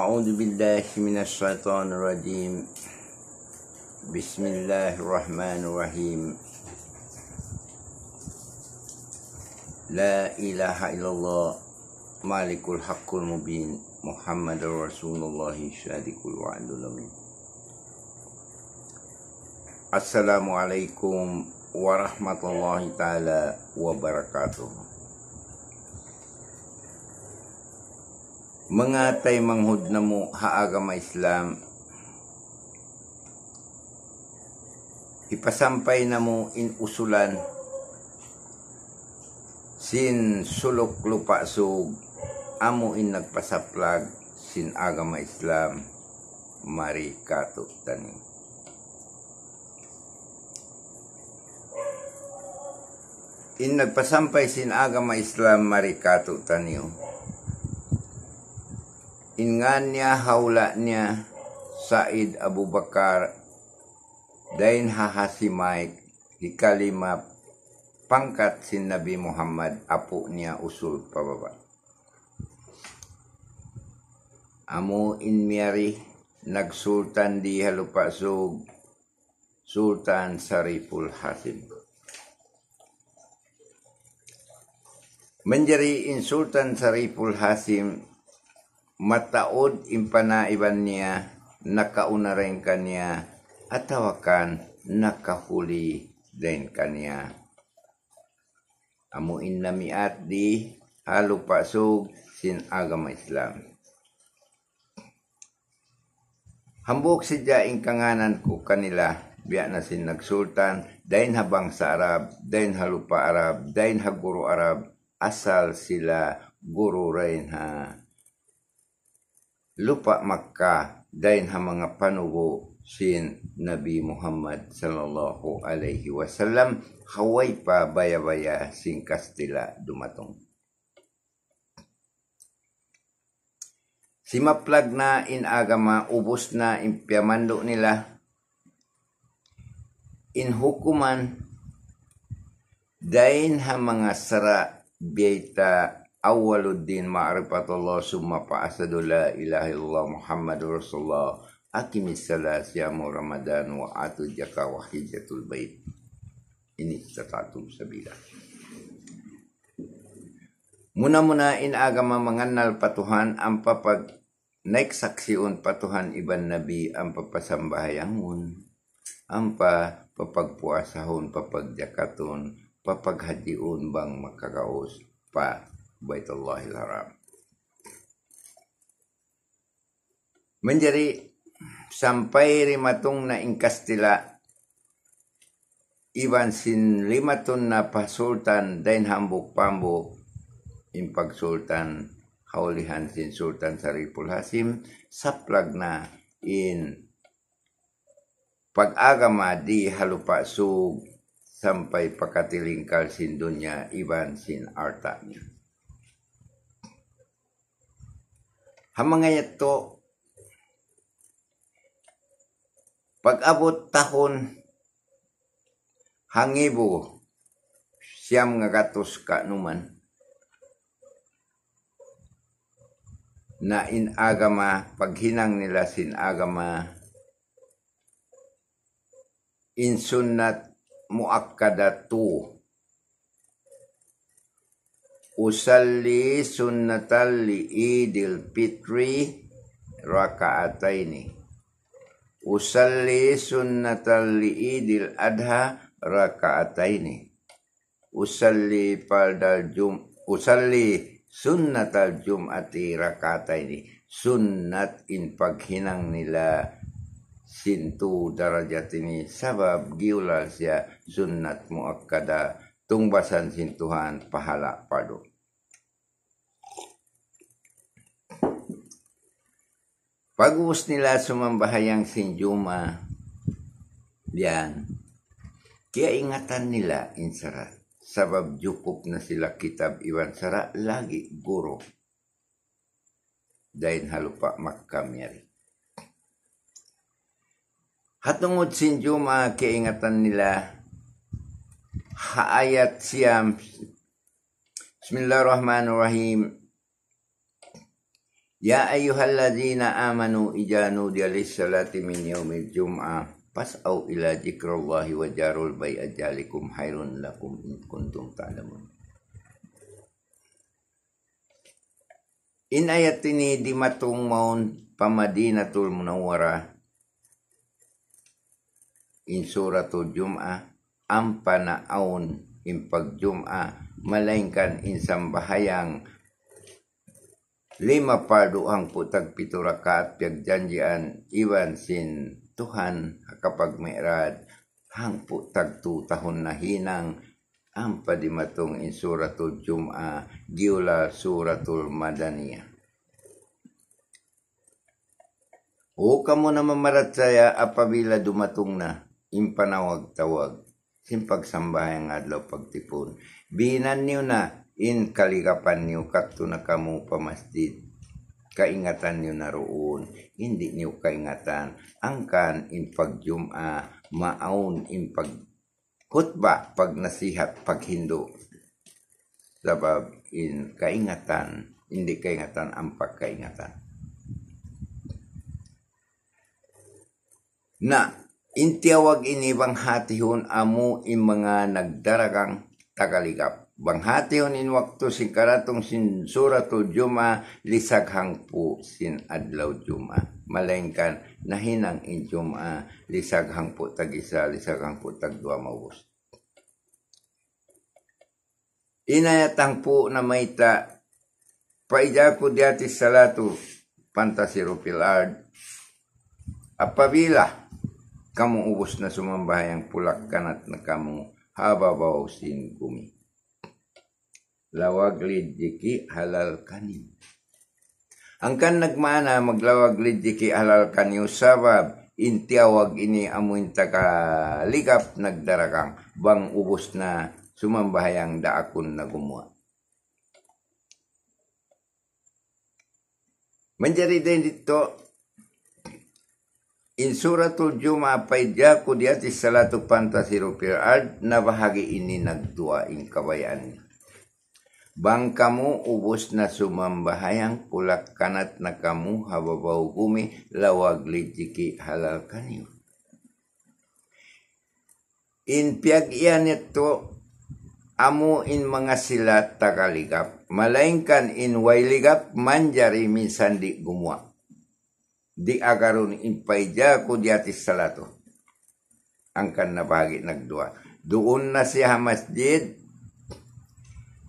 أعوذ بالله من الشيطان الرجيم بسم الله الرحمن الرحيم لا إله إلا الله مالك الحق المبين محمد رسول الله صادق الوعد الأمين السلام عليكم ورحمة الله تعالى وبركاته mga tay manghud na mo haagama Islam ipasampay na mo in usulan sin sulok lupa sug amo in nagpasaplag sin agama Islam mari kato tani in nagpasampay sin agama Islam mari kato tani ingannya haulatnya Said Abu Bakar dain hahasi maik di kalimat pangkat sin Nabi Muhammad apuknya usul pababa. Amu in miari nagsultan di halupasug Sultan Sariful Hasim. Menjadi Sultan Sariful Hasim mataod impanaiban niya, nakauna rin kanya, at hawakan, nakahuli din kanya. Amuin na miat di, halo sin agama Islam. Hambok si jaing kanganan ko kanila, biya na sin nagsultan, dahin habang sa Arab, dahin halupa Arab, dahin haguro Arab, asal sila guru rin ha lupa Makkah dahin ha mga panugo sin Nabi Muhammad sallallahu alaihi wasallam haway pa baya-baya sin Kastila dumatong. Si na in agama, ubos na impyamando nila In hukuman, dahin ha mga sara biyeta awaluddin ma'rifatullah summa fa'asadu la ilaha illallah muhammadur rasulullah akimis salat siamu ramadan wa atu jaka wa hijatul bait ini tatatum sabila Muna-munain agama mengenal patuhan ampa pag naik saksiun patuhan iban nabi ampa pasambahayangun ampa papagpuasahon papagjakatun papaghajiun bang makakaos pa Baitullahil Haram. Menjadi sampai rimatung na ingkastila iban sin limatun na pasultan dain hambuk pambu impak sultan kaulihan sin sultan saripul hasim saplag na in pag-agama di sug sampai pakatilingkal sin dunya iban sin artanya. hamangayato pag-abot tahon hangibo siyam nga gatos ka numan na inagama paghinang nila sin agama insunat muakkada tu usalli sunnatal idil fitri rakaataini usalli sunnatal idil adha rakaataini usalli pada jum usalli sunnatal jum'ati rakaataini sunnat in paghinang nila sintu darajat ini sabab giulal sia ya sunnat muakkada tungbasan sintuhan pahala padu Pag-uus nila sumbahayang sinjuma, yan. Kaya ingatan nila in sarat. Sabab yukop na sila kitab iwan sara lagi guro. Dahil halupa magkamiri. Hatungod sinjuma kiingatan nila haayat siyam Bismillahirrahmanirrahim Ya أيها الذين آمنوا إذا نودي min من jum'ah الجمعة ila إلى ذكر الله وجاروا البيع ذلكم خير لكم إن كنتم تعلمون Inayatini di matong maun pamadinatul munawara in suratul jum'ah ang panaon in pagjum'ah malaingkan in sambahayang lima parduang putag ka at pagjanjian iwan sin Tuhan kapag merad hang putag tu tahun na hinang ang padimatong in suratul Jum'a giula suratul Madaniya. O kamo na mamaratsaya apabila dumatong na impanawag-tawag sin pagsambahang adlaw pagtipon. Binan niyo na in kaligapan niyo katuna kamu pamasdid kaingatan niyo naroon hindi niyo kaingatan angkan in pagjuma maaon in pag khutba pag nasihat pag hindo sabab in kaingatan hindi kaingatan ang pagkaingatan na intiyawag inibang hatihon amo in mga nagdaragang tagaligap Banghati unin waktu si karatong sinsura to Juma lisaghang po sin adlaw Juma. Malengkan nahinang in Juma lisaghang po tag isa lisaghang po tag dua mawus. Inayatang po na may ta paidya ko salatu salato pantasirupilard apabila kamu ubus na sumambahayang pulak kanat na kamu hababaw sin gumi. lawaglijiki halal kani. Angkan nagmana maglawaglijiki halal kani usabab intiawag ini amuin taka likap nagdarakang bang ubus na sumambahayang daakun na gumawa. Menjadi din dito In suratul Juma paidya kudiyati salatu pantasirupir pirad na bahagi ini nagdua in kabayaan Bang kamu ubus na sumambahayang pulak kanat na kamu hababaw kumi lawag litiki halal kanyo. Inpiag iyan ito amu in mga sila takaligap, malainkan in wailigap manjari minsan di gumwa. Di in impayja ko diatis salato. Angkan na bahagi nagdua. Doon na siya masjid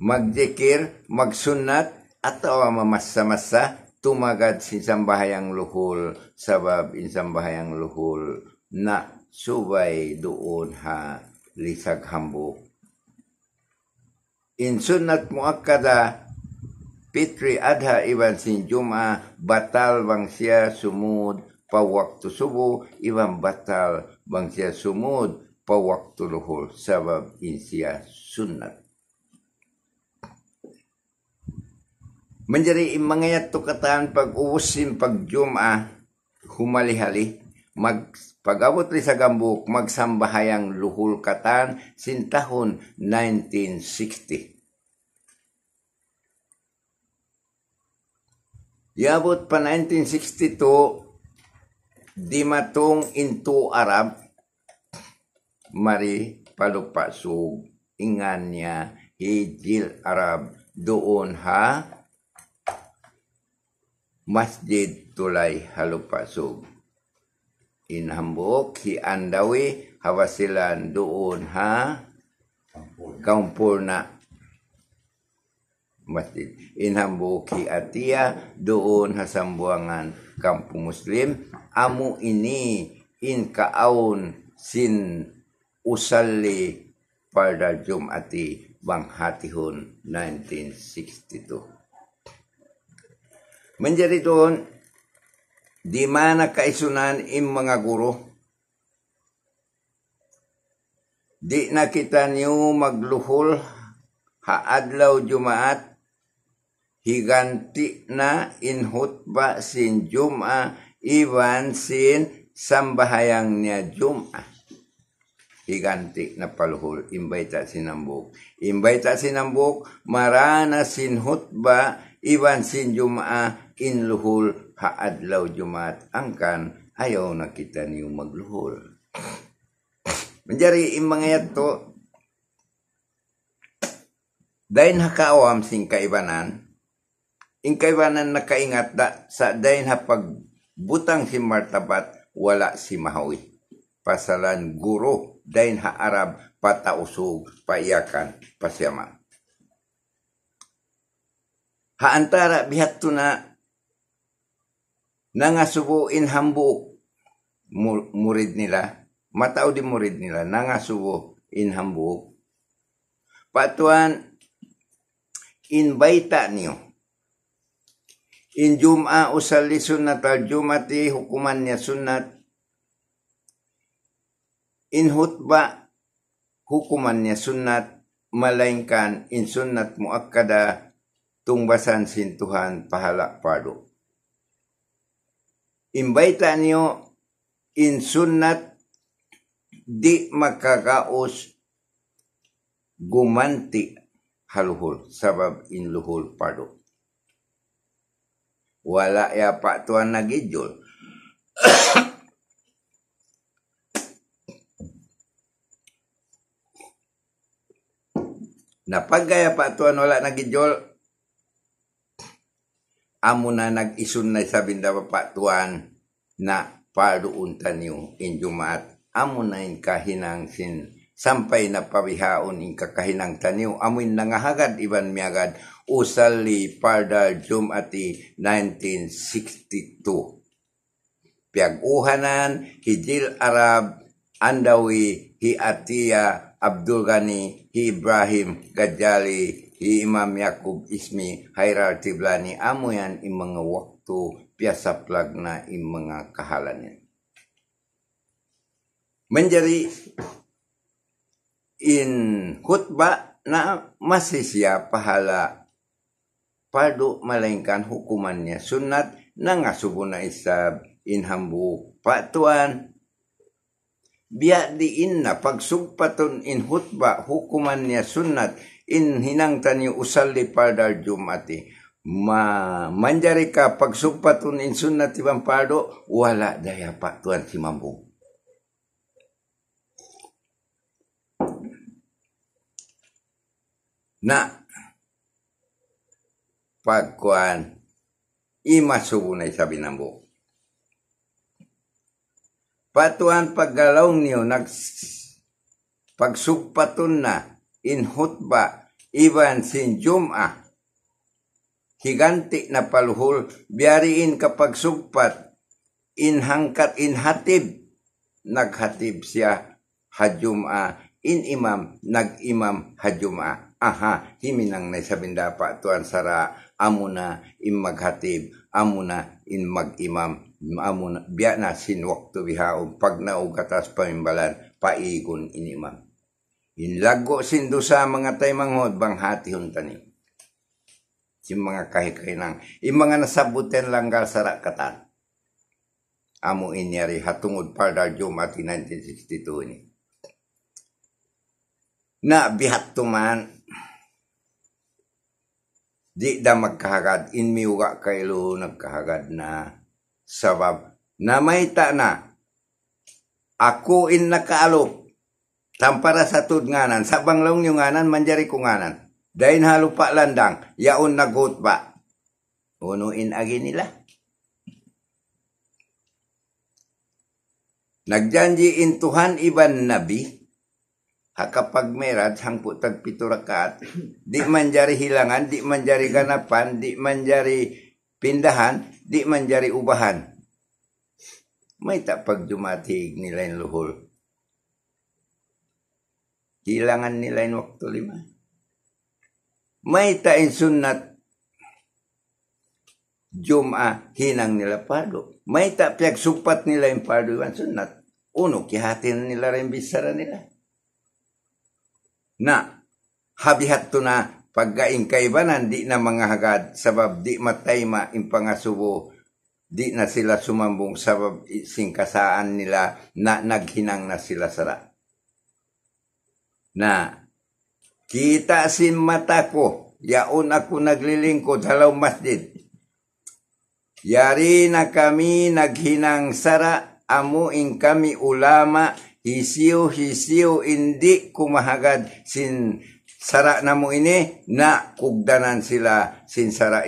magzikir, magsunat, atau mamasa-masa tumagad si sambahayang luhul sabab insambahayang luhul na subay doon ha lisag hambo. In sunnat muakkada Pitri adha iban sin juma batal bang bangsia sumud pa waktu subo iban batal bang bangsia sumud pa waktu luhul sabab insia sunat. Manjari imangayat tukatan pag uwusin pag juma humalihali mag pagabot ri sa gambuk magsambahayang luhul katan sintahon 1960. Yabot pa 1962, di matong into Arab, mari palupasog, ingan niya, hijil Arab, doon ha, masjid tulai halupasub. In hambuk hi andawi hawasilan duun ha kampurna masjid. In hambuk hi atia duun hasambuangan kampung muslim. Amu ini in kaun sin usalli pada Jumati Bang Hatihun 1962. Menjadi doon, di mana kaisunan im mga guru? Di nakita niyo magluhol haadlaw jumaat higanti na inhutba sin juma iwan sin sambahayang niya juma higanti na paluhol imbaita sinambok imbaita sinambok marana sin hutba iwan sin juma in luhul haad law jumat angkan ayaw na kita niyo magluhul menjari imang yato dain hakaawam sing kaibanan ing kaibanan nakaingat da, sa dain butang si martabat wala si mahawi pasalan guru dain ha Arab patausog paiyakan pasyaman ha antara bihat na nangasubuin hambu murid nila matao di murid nila nangasubuin hambu patuan inbaita niyo in jum'a usali sunnat al jumati hukumannya sunat in hutba hukumannya sunat melainkan in sunat muakkada tungbasan sintuhan pahala padu Invite niyo in sunnat di makakaos gumanti haluhul sabab in luhol pado. Wala ya pak tuan nagijol. Napagaya pak tuan wala nagijol amo na nag-isun na sa bindapapatuan na paluuntan niyo in jumat. Amo na in kahinang sin sampay na pawihaon in kakahinang taniw. Amin nangahagad iban miagad usali parda jumati 1962. Piaguhanan hijil Arab andawi hi atiya Abdul Ghani hi Ibrahim Gajali Hi Imam Yakub ismi Hairal Tiblani amoyan imeng waktu biasa plagna imeng kahalannya. Menjadi in khutbah na masih siap pahala padu melainkan hukumannya sunat na ngasubuna isab in hambu patuan biak diinna pagsugpatun in khutbah hukumannya sunat in hinangtan yu usal di pardar jumati. Ma manjari ka pagsupatun insun na tibang pardo, wala daya pa tuan si mambung. Na pagkuan imasubunay sa binambong. Patuan paggalaw niyo, nags, pagsugpaton na, in hutba Iban sin Jum'ah. Higanti na paluhol, biyariin kapag sugpat, inhangkat inhatib. Naghatib siya hajum'a, in imam, nag-imam hajum'a. Aha, himinang na sabing dapat tuan sara, amuna in maghatib, amuna in mag-imam, amuna biya na sinwak to bihaon, pag naugatas pamimbalan, paigon in imam. Yung lago sindo sa mga tay manghod, bang hati huntani. Yung mga kahikinang, yung mga nasabutin langgal sara katan. Amo inyari hatungod para jumati 1962 ni. Na bihat tuman, di da magkahagad, inmiwa kay luho nagkahagad na sabab, na may ta na, ako in nakaalok, Tampara satu nganan, sabang laung yung nganan, manjari kunganan. Dain halupa landang, yaon na gutba. Unuin agi nila. Nagjanji in Tuhan iban nabi, hakapag merad hangpo tagpiturakat, di manjari hilangan, di manjari ganapan, di manjari pindahan, di manjari ubahan. May tapag dumatig nila yung luhol. Kailangan nila yung waktu lima. May tain sunat Jum'a hinang nila pado. May ta sumpat nila yung pado yung sunat. Uno, kihatin nila rin bisara nila. Na, habihat to na pagkaing kaibanan di na mga hagad sabab di matay ma impangasubo di na sila sumambong sabab singkasaan nila na naghinang na sila sara na kita sin mata ko, yaon ako naglilingkod halaw masjid. Yari na kami naghinang sara, amuing kami ulama, hisiw hisiw hindi kumahagad sin sara na mo ini na kugdanan sila sin sara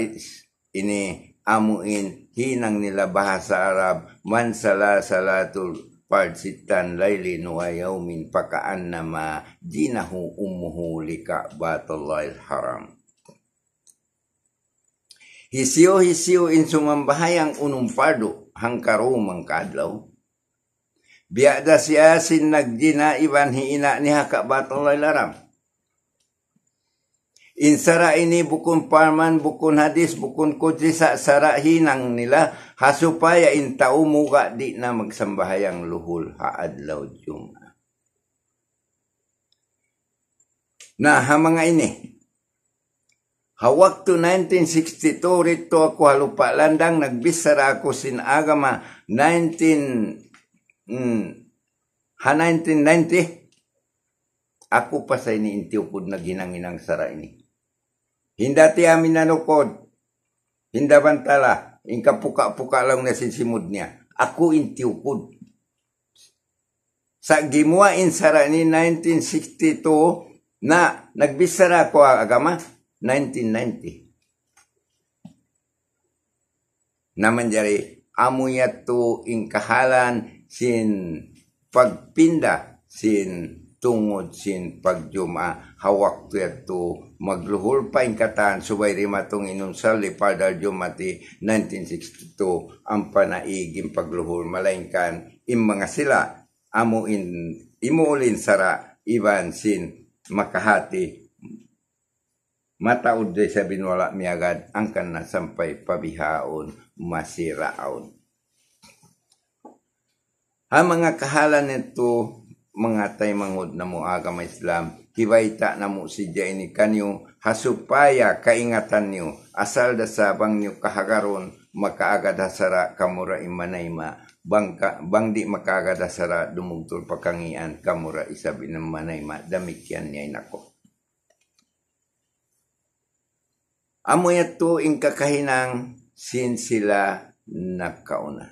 ini amuin hinang nila bahasa Arab man sala salatul falsitan lailin wa yaumin pakaan nama jinahu ummuhu lika'batullahil haram. Hisio-hisio insu membahayang unum padu hangkaru mangkadlaw. Biada siasin nagjina iban hiina niha ka'batullahil haram. Insara ini bukun parman, bukun hadis, bukun kudsi sa sarahinang nila hasupaya intao muga di na magsambahayang luhul haadlaw juma. Na ha mga ini, Hawak waktu 1962 rito ako halupa landang nagbisara ako sin agama 19 mm, ha 1990 ako pa sa iniintiyupod na ginanginang sara ini ti amin nanukod. Hindabantala. Ingka puka-puka lang nasisimod niya. Ako intiukod. Sa gimuwa insara ni 1962 na nagbisara ko agama 1990. Naman jari amuyat tu ingkahalan sin pagpinda sin tungod sin pagjuma hawak tuyadto magluhol pa in katan subay di matong inunsal ni Father Jumati 1962 ang panaigim pagluhol malainkan im mga sila amo in imuulin sara iban sin makahati mataod di sa binwala miagad ang kana sampay pabihaon masiraon ang mga kahalan nito mengatai mangod na mo agama Islam. Kibaita na mo si ini kanyo hasupaya kaingatan niyo asal da sabang niyo kahagaron makaagad hasara kamura imanayma bangka bangdi makaagad hasara dumugtol pakangian kamura isabi ng manayma damikyan niya nako. Amo yato ing kakahinang sin sila nakauna.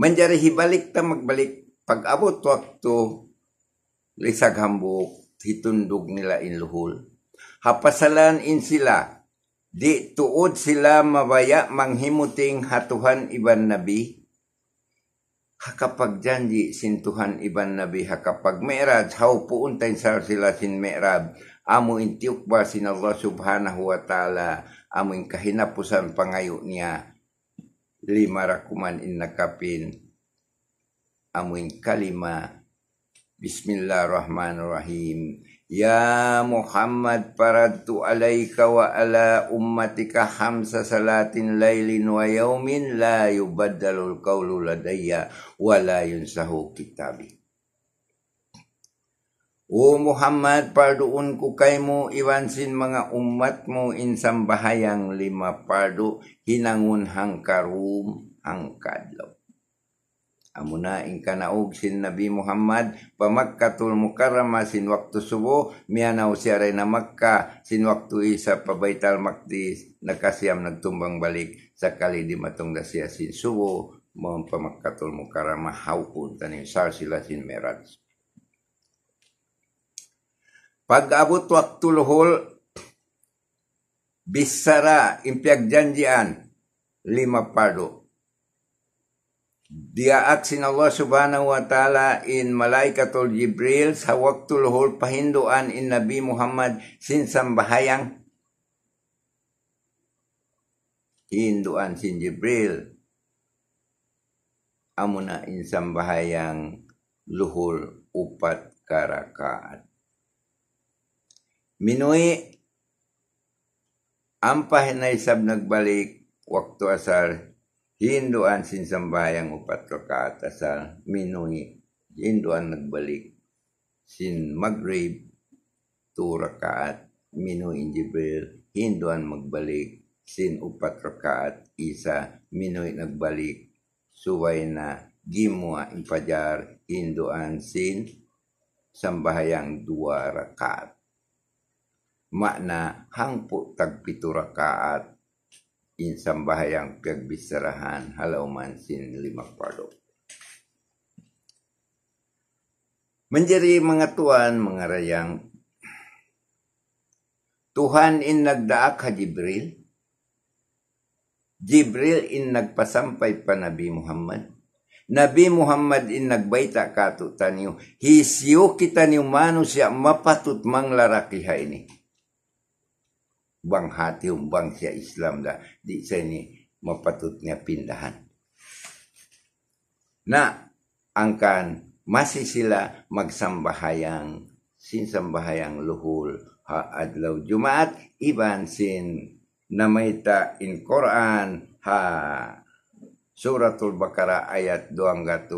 Manjari hibalik ta magbalik pag-abot wakto, lisag hambok, hitundog nila inluhol. Hapasalan in sila, di tuod sila mabaya manghimuting hatuhan iban nabi, hakapag janji tuhan iban nabi hakapag mi'raj how puun sa sila sin mi'raj amo intiuk ba sin Allah subhanahu wa ta'ala amo kahinapusan pangayo niya lima rakuman in nakapin amun kalima Bismillahirrahmanirrahim Ya Muhammad paratu alaika wa ala ummatika hamsa salatin laylin wa yaumin la yubaddalul qawlu ladayya wa la yunsahu kitabi O Muhammad parduun ku kaimu iwansin mga umatmu insam bahayang lima pardu hinangun hangkarum hangkadlaw Amuna kanaog sin Nabi Muhammad pa pamakkatul mukarrama sin waktu subuh mianaw si aray na Makkah sin waktu isa pabaital maktis nakasiyam nagtumbang balik sakali di matungda siya sin subuh mong pamakkatul mukarrama haupun taning sar sila sin meraj. Pag-abot waktu luhol bisara impiag janjian lima pado Dia aksin Allah subhanahu wa ta'ala in Malaikatul Jibril sa waktu luhur pahinduan in Nabi Muhammad sin sambahayang hinduan sin Jibril amuna in sambahayang luhur upat karakaat. Minui ampah na isab nagbalik waktu asar Hinduan sinsambayang upat kakata sa Minungi. Hinduan nagbalik. Sin Maghrib, tura kaat. Minungi Jibril. Hinduan magbalik. Sin upat rakaat isa. Minungi nagbalik. Suway na gimwa impajar. Hinduan sin sambahayang dua rakaat. Makna hangpo tagpito rakaat insan bahayang pihak bisarahan halau mansin lima pado. Menjadi mengatuan mengarayang Tuhan in nagdaak ha Jibril Jibril in nagpasampay pa Nabi Muhammad Nabi Muhammad in nagbaita kato taniyo hisyo kita niyo manusia siya mapatut mang ha ini bang hati umbang sia Islam dah di sini mepatutnya pindahan. Nah, angkan masih sila magsambahayang sin sambahayang luhul ha adlaw Jumat iban sin namaita in Quran ha Suratul Bakara ayat 200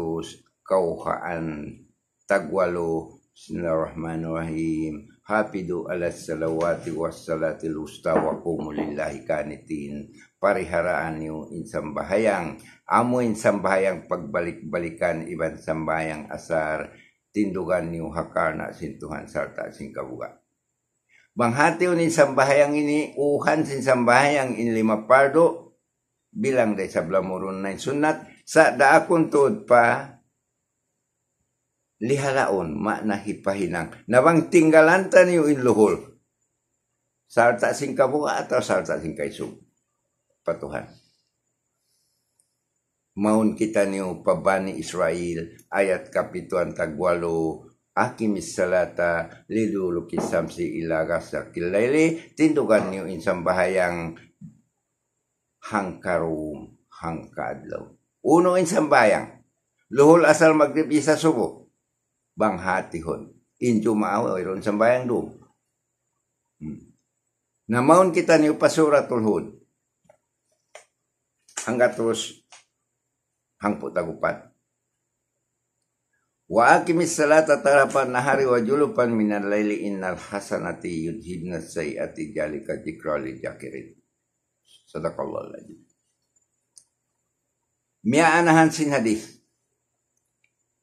kauhaan tagwalu Bismillahirrahmanirrahim hafidu ala salawati wa salatil usta wa kumulillahi kanitin pariharaan yung insambahayang amo insambahayang pagbalik-balikan iban sambahayang asar tindugan niyo hakarna sintuhan sarta singkabuga. Banghati unin sambahayang ini uhan sin sambahayang in lima pardo bilang day sa blamurun na sunat sa daakon tuod pa liharaon maknahipahinang. Nabang tinggalantan niyo inluhol. Salta sing kabuka atau salta sing kaisug. Patuhan. Maun kita niyo pabani Israel ayat kapituan tagwalo akim salata liluluki samsi ilaga sa kilele tindugan niyo insang bahayang hangkarum hangkadlaw. Uno insang bayang. Luhol asal magrib isa subo banghatiun incu mau iron sembahyang dum hmm. nah maun kita ni upasuratul hud hangga terus hangput tagupat wa aqimis salata tarapan nahari wa julupan minal laili innal hasanati yudhibna sayati jalika dzikra lil jakirin sadaqallahu alazim Mia anahan sing hadis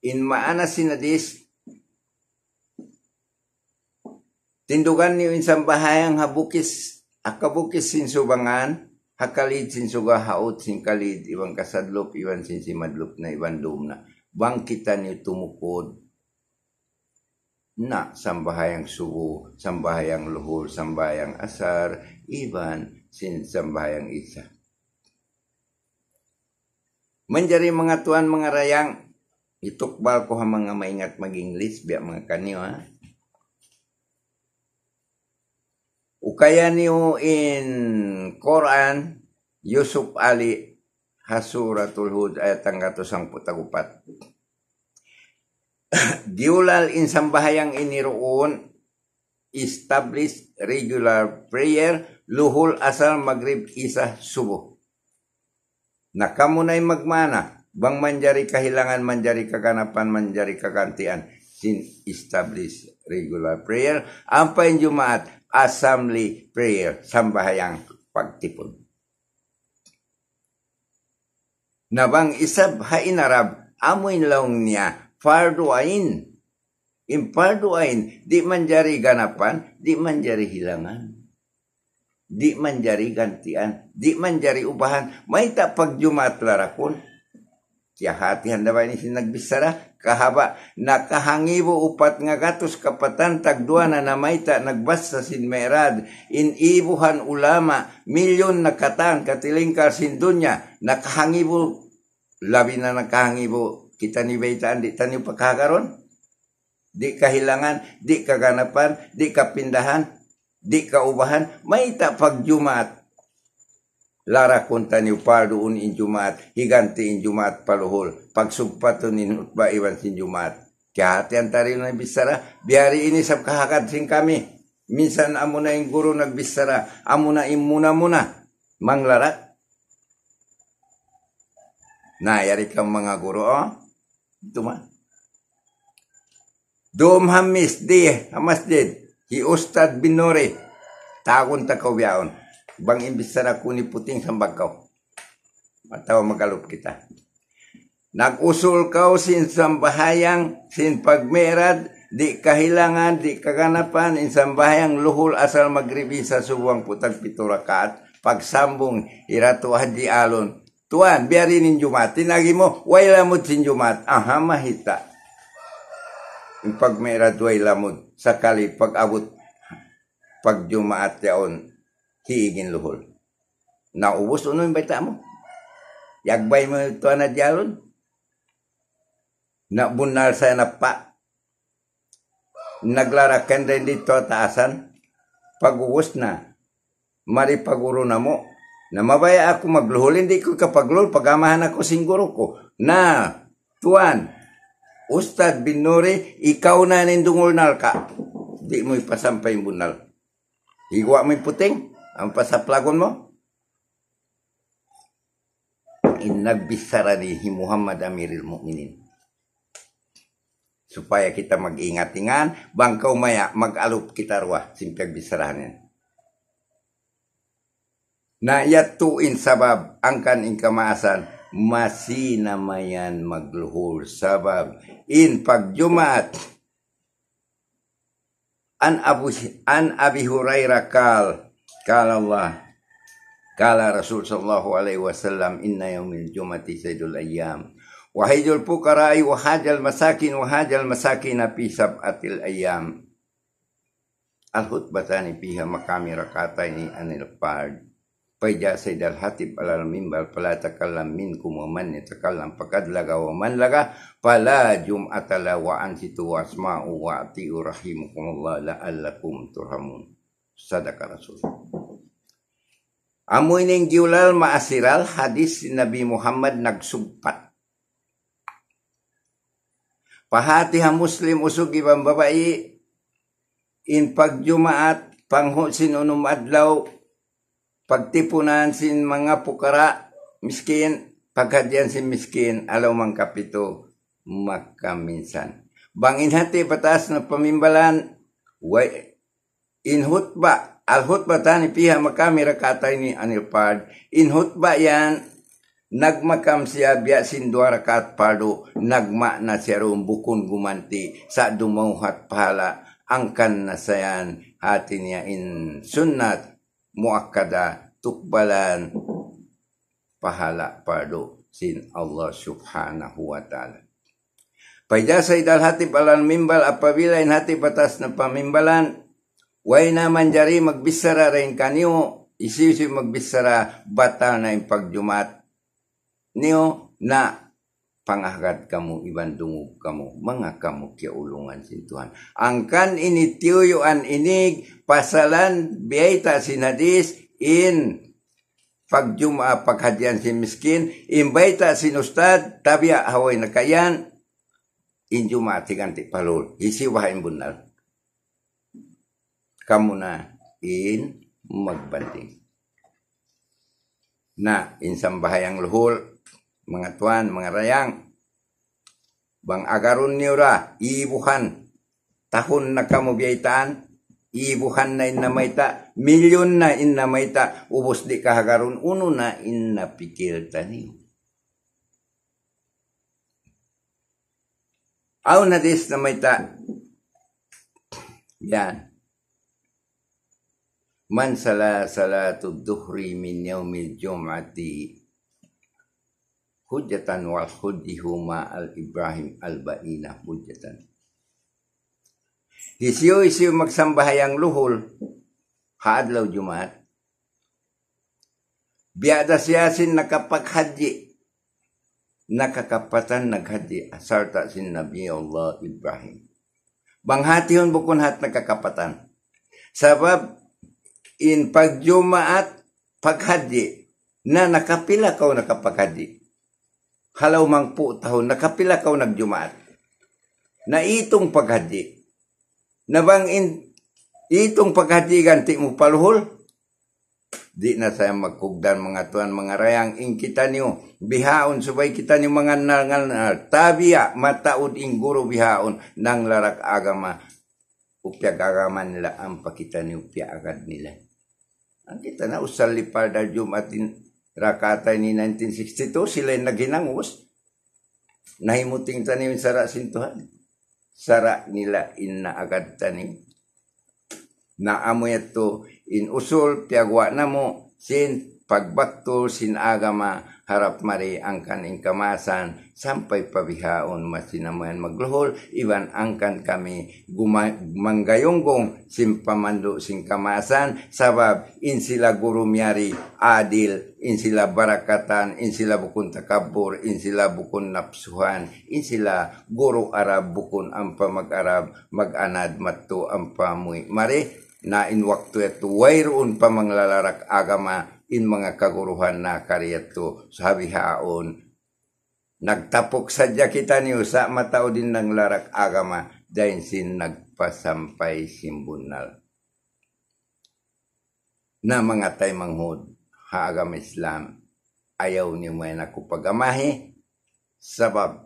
in maana sinadis tindugan ni insang bahayang habukis akabukis sin subangan hakalid sin suga haut sin kalid ibang kasadlop iwan sin simadlop na iwan dumna kita ni tumukod na sambahayang subo, sambahayang luhur, sambahayang asar, iban, sin sambahayang isa. Menjadi mengatuan mengarayang Itukbal ko ha mga maingat maging english biya mga kanyo ha. Ukaya niyo in Quran, Yusuf Ali Hasuratul Hud ayat ang katusang putagupat. Diulal in sambahayang iniroon, establish regular prayer, luhul asal magrib isa subuh. Nakamunay magmana, Bang manjari kehilangan, manjari keganapan, manjari kegantian. Sin establish regular prayer. Apa yang Jumat? Assembly prayer. pun. pagtipon. Nah, bang isab hain Arab. Amuin laung niya. Farduain. Imparduain. Di manjari ganapan, di manjari hilangan di manjari gantian, di manjari ubahan, may jumat jumat akon, Tiyahatihan na ba ni sinagbisara? Kahaba, nakahangibo upat nga gatos kapatan tagduan na namayta nagbasta sin merad. Inibuhan ulama, milyon nakatan katilingkar sin dunya. Nakahangibo, labi na nakahangibo. Kita ni Baitaan, di tanyo pagkakaroon. Di kahilangan, di kaganapan, di kapindahan, di kaubahan. May tapagjumat lara kuntani upaduun in Jumat, higanti injumat Jumat paluhul, pagsugpatun in utba iwan sin Jumat. Kehatian tari na bisara, biari ini sab kahakad sin kami. Minsan amuna na yung guru nagbisara, amo na imuna-muna. Manglara. Nayari kang mga guru, oh. Ito man. Doom hamis di hamasdid, hi ustad binore takon takaw imbisan aku ni puting sambak kau atau makalup kita nagusul kau sin sambahayang sin pagmerad di kahilangan di kaganapan in sambahayang luhul asal magribi sa subuang putang piturakat, pagsambung iratu haji alun Tuan, biarin Jumat. Tinagi mo, wailamud sin Jumat. Aha, mahita. Yung pagmerad, wailamud. sakali pag-abot, pag jumat yaon, hiigin luhol. Naubos o nun bata mo. Yagbay mo ito na diyalon. Nabunar sa napa. Naglarakan rin dito taasan. Pagubos na. Maripaguro na mo. Na mabaya ako magluhol. Hindi ko kapagluhol. Pagamahan ako singguro ko. Na, tuan. Ustad binuri, ikaw na nindungol ka. Di mo ipasampay bunal. Higwa mo puting. Ang pasaplagon mo? Inagbisara Muhammad Amiril Mukminin. Supaya kita mag-ingat-ingat, bangkaw maya, mag-alup kita ruah, simpiag bisarahan Na yatuin sabab, angkan kamaasan, masih namayan magluhur sabab, in pagjumat, an Abu an Abi Hurairah Kala Allah Kala Rasul sallallahu alaihi wasallam inna yaumil jumati sayyidul ayyam wa hayyul Wahajal masakin wahajal masakin api sab'atil ayyam al khutbatani fiha maqami ini anil fard Faija Sayyidal Hatib alal mimbal Pala takallam minkum wa man yatakallam Pakad laga wa man laga Fala jum'atala wa ansitu wa asma'u wa ati'u rahimukumullah La'allakum turhamun sadaka Rasul. Amoy ning giulal maasiral hadis ni Nabi Muhammad nagsugpat. Pahati ha Muslim usog ibang babae in pagjumaat panghusin unum adlaw pagtipunan sin mga pukara miskin pagkadyan sin miskin alaw mang kapito makaminsan. Bangin hati patas na pamimbalan way in hutba al hutba tani piha makami rakata ini anil pad in hutba yan nagmakam siya sin dua rakat padu nagma siya bukun gumanti sa dumauhat pahala angkan na sayan hati niya in sunnat muakkada tukbalan pahala padu sin Allah subhanahu wa ta'ala. Pajasa idal hati balan mimbal apabila in hati batas na pamimbalan Way naman jari magbisara rin kanyo, isisi magbisara bata na impagjumat niyo na pangagat kamu iban dungog kamu mga kamu ulungan sin Tuhan angkan ini tiyuan inig pasalan biyayta sinadis in pagjuma ah, paghadyan si miskin, imbaita ustad, tabia haway na kayan, in injuma ti palul, isiwahin bunal kamu na in magbanting. Na insang bahayang luhol, mga tuan, mga rayang, bang agarun niyo ra, ibuhan, tahun na kamu biyaitaan, ibuhan na maita, milyon na maita, ubos di kahagarun, uno na pikir taniyo. Aw na dis na maita, Yan. Man salah salatul duhri min yaumil jum'ati hujatan wal hudihuma al Ibrahim al Ba'inah hujatan. Isiyo-isiyo magsambahayang luhul haadlaw Jumat. Biada siyasin nakapaghaji nakakapatan naghaji asar tak sin Nabi Allah Ibrahim. Banghati hon bukun hat nakakapatan. Sebab in pagjuma at paghaji na nakapila ka nakapaghaji. Halaw mang po tahon nakapila ka nagjumaat. Na itong paghaji. Na bang in, itong paghaji ganti mo paluhol? Di na saya magkugdan mga tuan mga rayang ing kita niyo bihaon subay kita niyo mga nangal tabiya mataod ing guro bihaon ng larak agama upyag agama nila ang pakita niyo upya agad nila. Ang kita na usal li Pada Jumatin rakata ni 1962 sila yung naghinangos. Nahimuting tanim sara sintuhan. Sara nila inna inaagad tanim. Naamoy ito in usul piagwa na mo sin sin agama harap mari angkan kamasan sampai pabihaon masinamayan magluhol iban angkan kami manggayonggong simpamando kamasan sabab insila guru miyari adil insila barakatan insila bukun takabur insila bukun napsuhan insila guru arab bukun ang pamag-arab mag-anad matto ang pamuy mari na inwaktu at wairoon pa manglalarak agama in mga kaguruhan na kariyatko sabi haon nagtapok sadya kita niyo sa matao din ng larak agama dahil sin nagpasampay simbunal na mga tay manghod haagam Islam ayaw ni may nakupagamahi sabab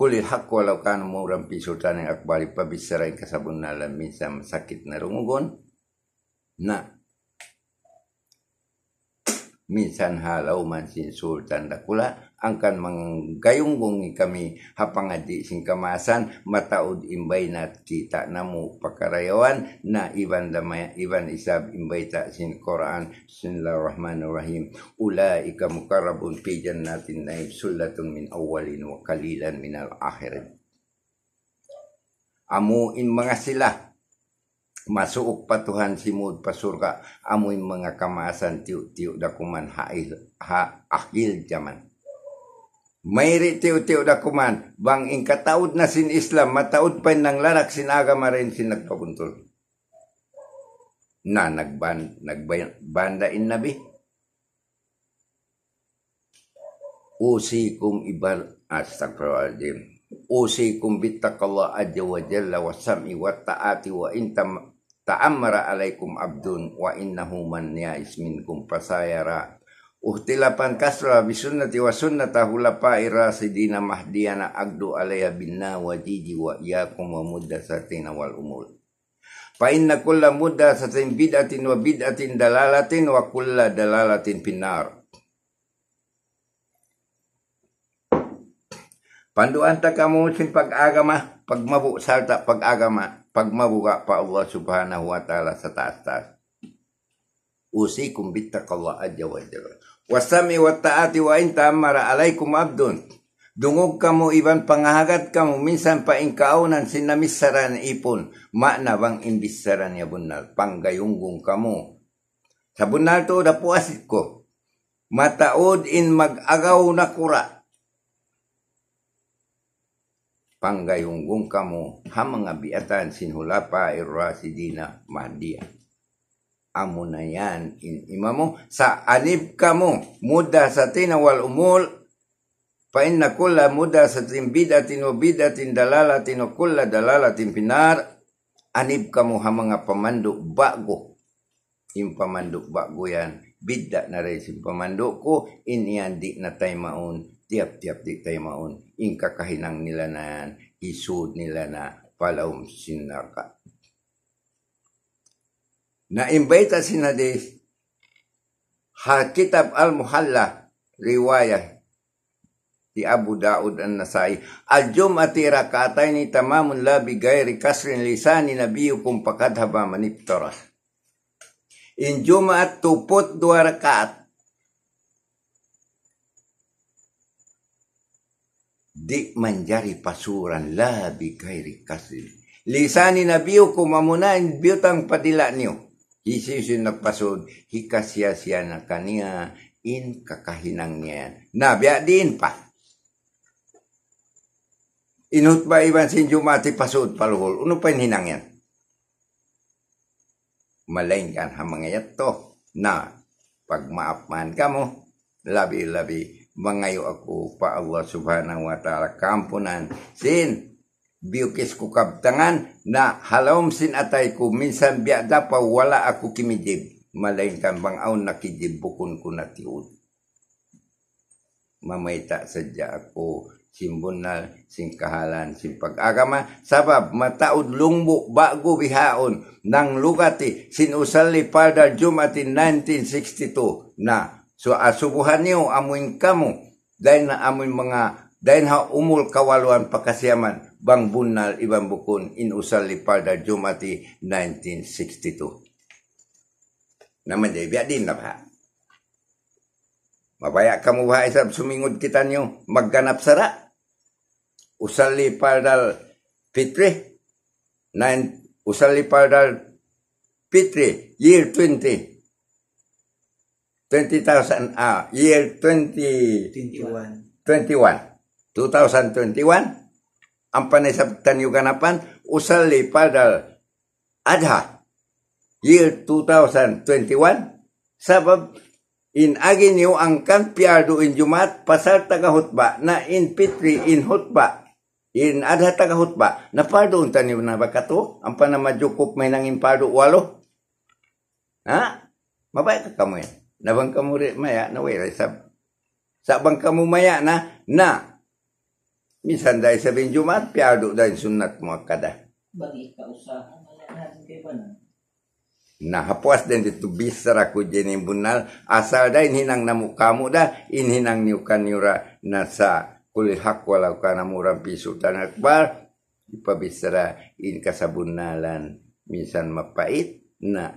Kulit hakwa law kan murang piso tanang akbali pabisarain kasabon na lamin na rungugon na minsan halaw man sinsultan dakula angkan manggayunggong kami hapangadi sing kamasan mataod imbay na kita namu pakarayawan na iban damaya iban isab imbay ta sin Quran sin la Bismillahirrahmanirrahim ulaika mukarabun fi jannatin naib sullatun min awwalin wa kalilan min al-akhirin amuin mga sila masuok patuhan simud pasurka amoy mga kamasan tiu-tiu dakuman hail ha ahil jaman Mayri tiu-tiu dakuman bang ingkataud na sin Islam mataud pa nang larak sinaga marin sin nagpabuntol na nagban nagbanda in nabi usikum ibal astagfirullahaladzim usikum bittaqallah aja wa jalla wa sam'i wa ta'ati wa intam ta'amara alaikum abdun wa innahu man ya'is minkum fasayara uhtilapan kasra sunnati wa sunnatahu lapai rasidina mahdiyana agdu alaya binna wa jiji wa iyakum wa satina wal umul fa inna kulla satin bid'atin wa bid'atin dalalatin wa kulla dalalatin binar. Panduan ta kamu sin pag-agama, pagmabu salta pag-agama, pagmabuka pa Allah subhanahu wa ta'ala sa taas-taas. Usikum bittaqallah adya wa jalla. Wasami wa taati wa inta mara alaikum abdun. Dungog kamu iban pangahagat kamu minsan pa ingkaunan sinamisaran ipon. Makna bang imbisaran ya bunal. Panggayunggong kamu. Sa bunal to da puasit ko. Mataod in mag-agaw na kura panggayunggong kamu hamang abiatan sinhulapa irrasidina mahdiya. Amo na yan, imamo, sa anib kamu, muda sa tinawal umul, فإن كل مدثة بدعة وبدعة دلالة وكل دلالة في النار anib kamu ha mga pamandok bago yung pamandok bago yan bidda na rin yung pamandok ko inyan di na tayo maun tiap-tiap di tayo maon ingka kahinang nila na isud nila na palaum sinarka na imbaita sinadi hal kitab al muhalla riwayah di Abu Daud an Nasai al ati rakatay ni tamamun la bigayri kasrin lisani nabiyukum pakadhaba maniptoras. in jumat tupot dua rakat di manjari pasuran labi kay rikasil. Lisani na biyo kumamunan biyutang patila niyo. Isis yung nagpasod, hikasya siya na kaniya in kakahinang niya. Nabya din pa. Inut ba iban sin jumati pasod paluhol? Uno pa hinang yan? Malain kan hamangayat to na pagmaapman ka mo, labi-labi mangayo ako pa Allah subhanahu wa ta'ala kampunan sin biukis ko kaptangan na halom sin atay ko minsan biyada pa wala ako kimijib malainkan bang aun nakijib bukun ko natiud mamaita sadya ako simbunal singkahalan simpag-agama sabab mataud lungbo bago bihaon nang lugati usali pada Jumati 1962 na So asubuhan niyo amuin kamo dahil na amuin mga dahil ha umul kawaluan pakasyaman bang bunal ibang bukun in inusal lipada Jumati 1962. Naman di biya din na ba? Mabaya kamu ba isab sumingod kita niyo magganap sara? Usal lipada Fitri 9 usal lipada Fitri year 20 20,000, ah, year 20, 21. 21. 2021, ang panisabtan yung ganapan, usali padal adha, year 2021, sabab in agin yung ang kampiyado in jumat, pasar tagahutba, na in pitri in hutba, in adha tagahutba, na pardo untan yung nabakato, ang panamadyukop may nangin pardo walo. Ha? Mabait ka mo yan. na kamu murid mayak na wera sab sak bang kamu mayak na na misan dai sabin jumat piadu dan sunat muakkadah bagi kausaha mayak na Nah, hapuas dan itu bisa raku jeni bunal asal dah in hinang namu kamu dah in hinang niukan niura nasa kulih hak walau kana muram pisu tan akbar ipa bisara in kasabunalan misan mapait na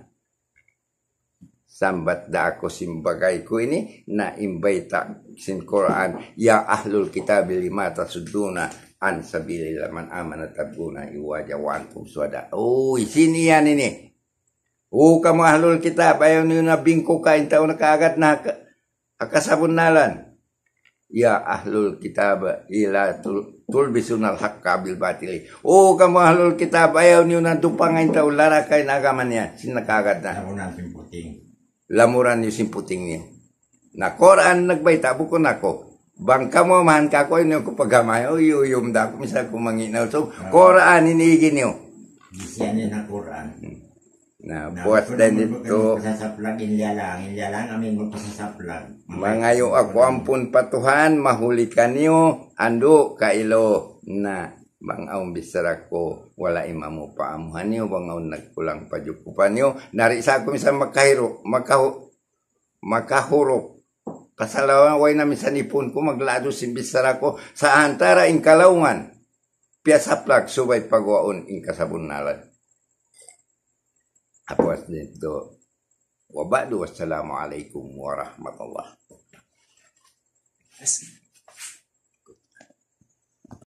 sambat da'aku simbagaiku ini na imbaita sin Quran ya ahlul kita bili mata tasuduna an sabili laman amanat tabuna iwaja jawan suada oh sini yan ini oh kamu ahlul kita kitab ayo na bingko ka nak una kaagat na akasabun nalan ya ahlul kita ila tul, bisunal hak bil batili oh kamu ahlul kitab ayo na tupang ta lara kai nagaman yan sin kagat na puting lamuran yung simputing niya. Na Quran nagbayta buko nako. Bangka mo man ka ko inyo ko pagamay o oh, yuyum da iya, ko misa ko manginaw. So hmm. Quran iniigin niyo. Isyan niya ng Quran. Hmm. Na nah, buwas din dito. Pasasaplag, inlalang, inlalang kami magpasasaplag. Mangayo ako ampun patuhan, mahuli ka niyo, ando kailo na bangaw bisara ko wala imamu paamuhan niyo bangaw nagkulang pajukupan niyo nari sa ako misan makahiro makahu makahurok kasalawan way na misan ipon ko maglado sin ko sa antara in kalaungan piyasa plak subay pagwaon in kasabunalan apas dito wa ba'du wassalamu alaikum warahmatullah Yes.